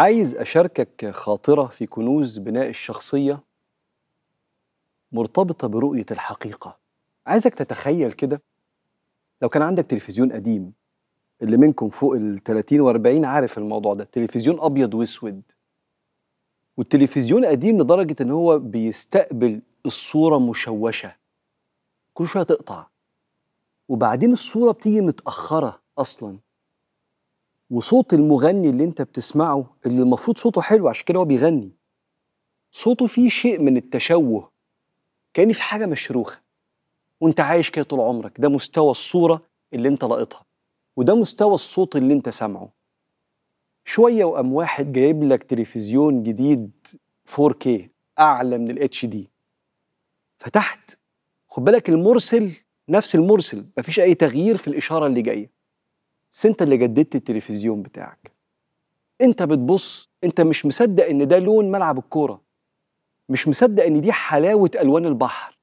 عايز أشاركك خاطرة في كنوز بناء الشخصية مرتبطة برؤية الحقيقة عايزك تتخيل كده لو كان عندك تلفزيون قديم اللي منكم فوق ال 30 و 40 عارف الموضوع ده تلفزيون أبيض وأسود والتلفزيون قديم لدرجة إن هو بيستقبل الصورة مشوشة كل شوية تقطع وبعدين الصورة بتيجي متأخرة أصلاً وصوت المغني اللي انت بتسمعه اللي المفروض صوته حلو عشان كده هو بيغني صوته فيه شيء من التشوه كأن في حاجة مشروخة وانت عايش كده طول عمرك ده مستوى الصورة اللي انت لقيتها وده مستوى الصوت اللي انت سامعه شوية وقام واحد جايب لك تلفزيون جديد 4K أعلى من الاتش دي فتحت خد بالك المرسل نفس المرسل مفيش أي تغيير في الإشارة اللي جاية بس انت اللي جددت التلفزيون بتاعك انت بتبص انت مش مصدق ان ده لون ملعب الكوره مش مصدق ان دي حلاوه الوان البحر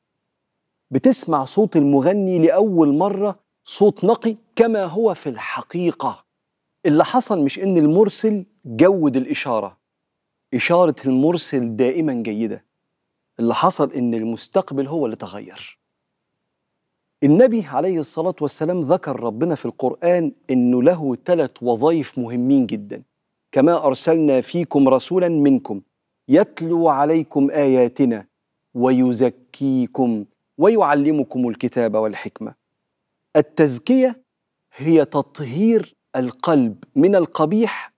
بتسمع صوت المغني لاول مره صوت نقي كما هو في الحقيقه اللي حصل مش ان المرسل جود الاشاره اشاره المرسل دائما جيده اللي حصل ان المستقبل هو اللي تغير النبي عليه الصلاة والسلام ذكر ربنا في القرآن أنه له ثلاث وظائف مهمين جدا كما أرسلنا فيكم رسولا منكم يتلو عليكم آياتنا ويزكيكم ويعلمكم الكتاب والحكمة التزكية هي تطهير القلب من القبيح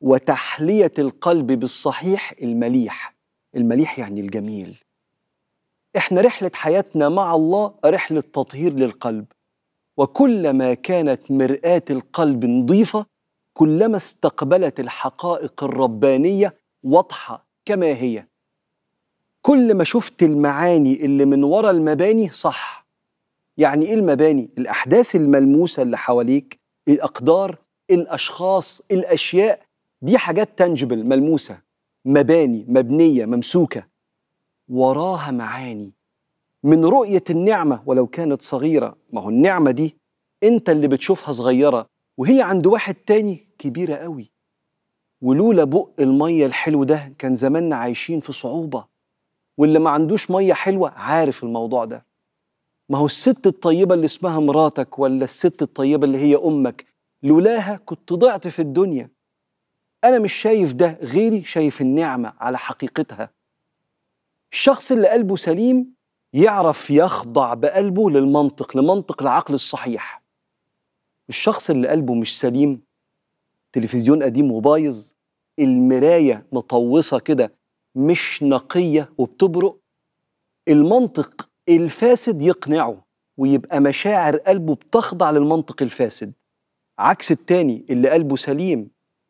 وتحلية القلب بالصحيح المليح المليح يعني الجميل احنا رحلة حياتنا مع الله رحلة تطهير للقلب وكلما كانت مرآة القلب نظيفة كلما استقبلت الحقائق الربانية واضحة كما هي كل ما شفت المعاني اللي من ورا المباني صح يعني ايه المباني الاحداث الملموسه اللي حواليك الاقدار الاشخاص الاشياء دي حاجات تنجبل ملموسه مباني مبنيه ممسوكه وراها معاني من رؤية النعمة ولو كانت صغيرة ما هو النعمة دي أنت اللي بتشوفها صغيرة وهي عند واحد تاني كبيرة قوي ولولا بق المية الحلو ده كان زماننا عايشين في صعوبة واللي ما عندوش مية حلوة عارف الموضوع ده ما هو الست الطيبة اللي اسمها مراتك ولا الست الطيبة اللي هي أمك لولاها كنت ضعت في الدنيا أنا مش شايف ده غيري شايف النعمة على حقيقتها الشخص اللي قلبه سليم يعرف يخضع بقلبه للمنطق لمنطق العقل الصحيح الشخص اللي قلبه مش سليم تلفزيون قديم وبايظ المرايه مطوسه كده مش نقيه وبتبرق المنطق الفاسد يقنعه ويبقى مشاعر قلبه بتخضع للمنطق الفاسد عكس التاني اللي قلبه سليم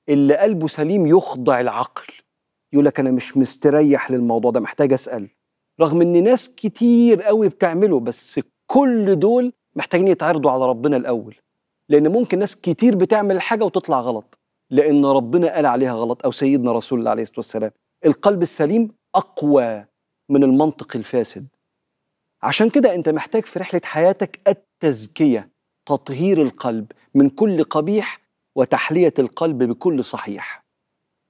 اللي قلبه سليم يخضع العقل يقول لك انا مش مستريح للموضوع ده محتاج اسال رغم ان ناس كتير قوي بتعمله بس كل دول محتاجين يتعرضوا على ربنا الاول لان ممكن ناس كتير بتعمل حاجه وتطلع غلط لان ربنا قال عليها غلط او سيدنا رسول الله عليه الصلاه والسلام القلب السليم اقوى من المنطق الفاسد عشان كده انت محتاج في رحله حياتك التزكيه تطهير القلب من كل قبيح وتحليه القلب بكل صحيح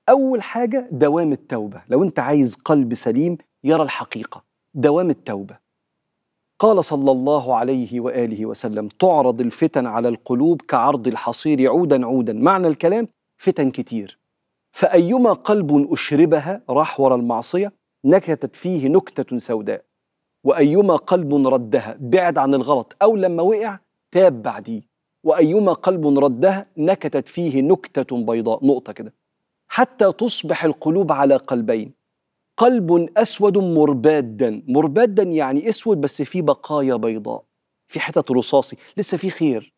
اول حاجه دوام التوبه لو انت عايز قلب سليم يرى الحقيقه دوام التوبه قال صلى الله عليه واله وسلم تعرض الفتن على القلوب كعرض الحصير عودا عودا معنى الكلام فتن كتير فايما قلب اشربها راح ورا المعصيه نكتت فيه نكته سوداء وايما قلب ردها بعد عن الغلط او لما وقع تاب بعديه وايما قلب ردها نكتت فيه نكته بيضاء نقطه كده حتى تصبح القلوب على قلبين قلب أسود مربادا مربادا يعني أسود بس فيه بقايا بيضاء في حتت رصاصي لسه في خير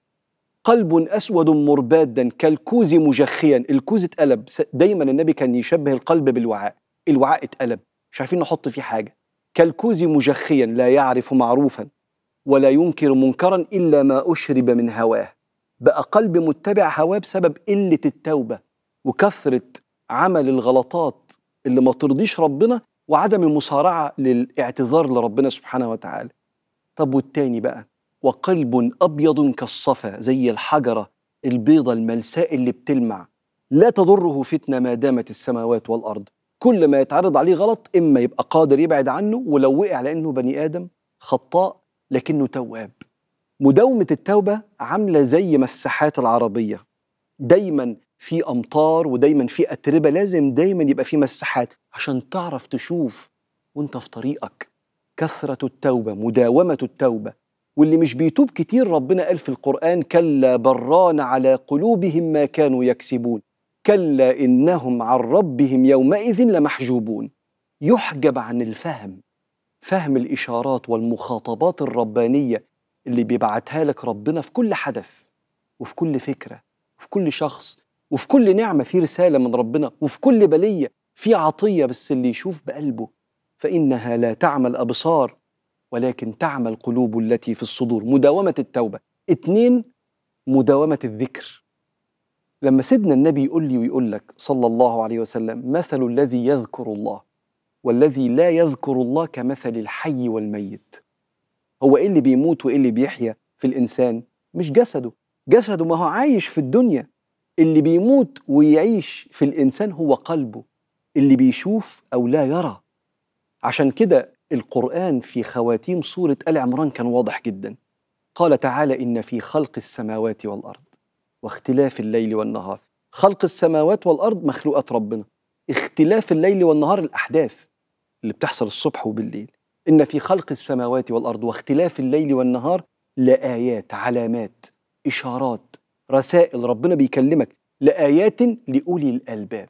قلب أسود مربادا كالكوز مجخيا الكوز اتقلب دايما النبي كان يشبه القلب بالوعاء الوعاء اتقلب مش عارفين نحط فيه حاجة كالكوز مجخيا لا يعرف معروفا ولا ينكر منكرا إلا ما أشرب من هواه بقى قلب متبع هواه بسبب قلة التوبة وكثرة عمل الغلطات اللي ما ترضيش ربنا وعدم المصارعه للاعتذار لربنا سبحانه وتعالى طب والتاني بقى وقلب ابيض كالصفا زي الحجره البيضه الملساء اللي بتلمع لا تضره فتنه ما دامت السماوات والارض كل ما يتعرض عليه غلط اما يبقى قادر يبعد عنه ولو وقع لانه بني ادم خطاء لكنه تواب مداومه التوبه عامله زي مساحات العربيه دايما في امطار ودايما في اتربه لازم دايما يبقى في مساحات عشان تعرف تشوف وانت في طريقك كثره التوبه مداومه التوبه واللي مش بيتوب كتير ربنا قال في القران كلا بران على قلوبهم ما كانوا يكسبون كلا انهم عن ربهم يومئذ لمحجوبون يحجب عن الفهم فهم الاشارات والمخاطبات الربانيه اللي بيبعتها لك ربنا في كل حدث وفي كل فكره وفي كل شخص وفي كل نعمة في رسالة من ربنا وفي كل بلية في عطية بس اللي يشوف بقلبه فإنها لا تعمى الأبصار ولكن تعمى القلوب التي في الصدور مداومة التوبة اتنين مداومة الذكر لما سيدنا النبي يقول لي ويقول لك صلى الله عليه وسلم مثل الذي يذكر الله والذي لا يذكر الله كمثل الحي والميت هو ايه اللي بيموت وايه اللي بيحيا في الانسان مش جسده جسده ما هو عايش في الدنيا اللي بيموت ويعيش في الانسان هو قلبه اللي بيشوف او لا يرى عشان كده القران في خواتيم سوره ال عمران كان واضح جدا قال تعالى ان في خلق السماوات والارض واختلاف الليل والنهار خلق السماوات والارض مخلوقات ربنا اختلاف الليل والنهار الاحداث اللي بتحصل الصبح وبالليل ان في خلق السماوات والارض واختلاف الليل والنهار لايات علامات اشارات رسائل ربنا بيكلمك لآيات لأولي الألباب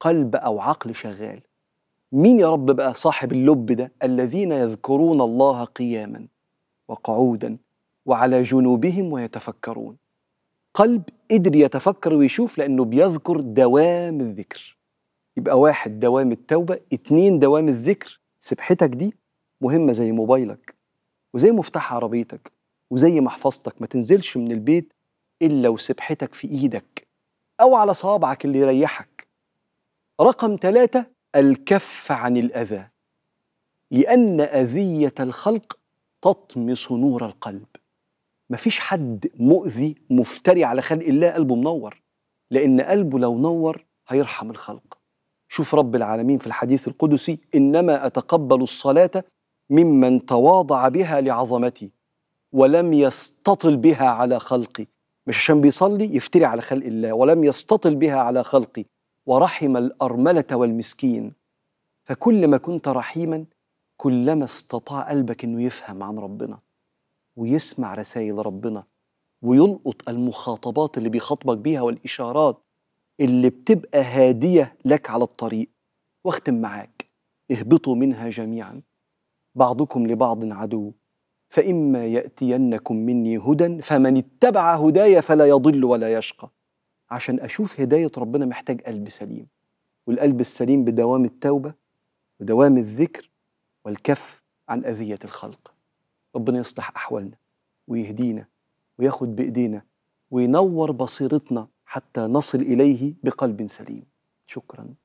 قلب أو عقل شغال مين يا رب بقى صاحب اللب ده الذين يذكرون الله قياما وقعودا وعلى جنوبهم ويتفكرون قلب قدر يتفكر ويشوف لأنه بيذكر دوام الذكر يبقى واحد دوام التوبة اتنين دوام الذكر سبحتك دي مهمة زي موبايلك وزي مفتاح عربيتك وزي محفظتك ما تنزلش من البيت إلا وسبحتك في إيدك أو على صابعك اللي يريحك رقم ثلاثة الكف عن الأذى لأن أذية الخلق تطمس نور القلب مفيش حد مؤذي مفتري على خلق الله قلبه منور لأن قلبه لو نور هيرحم الخلق شوف رب العالمين في الحديث القدسي إنما أتقبل الصلاة ممن تواضع بها لعظمتي ولم يستطل بها على خلقي مش عشان بيصلي يفتري على خلق الله ولم يستطل بها على خلقي ورحم الأرملة والمسكين فكل ما كنت رحيما كلما استطاع قلبك انه يفهم عن ربنا ويسمع رسائل ربنا ويلقط المخاطبات اللي بيخاطبك بيها والاشارات اللي بتبقى هاديه لك على الطريق واختم معاك اهبطوا منها جميعا بعضكم لبعض عدو فإما يأتينكم مني هدى فمن اتبع هداي فلا يضل ولا يشقى عشان أشوف هداية ربنا محتاج قلب سليم والقلب السليم بدوام التوبة ودوام الذكر والكف عن أذية الخلق ربنا يصلح أحوالنا ويهدينا وياخد بإيدينا وينور بصيرتنا حتى نصل إليه بقلب سليم شكراً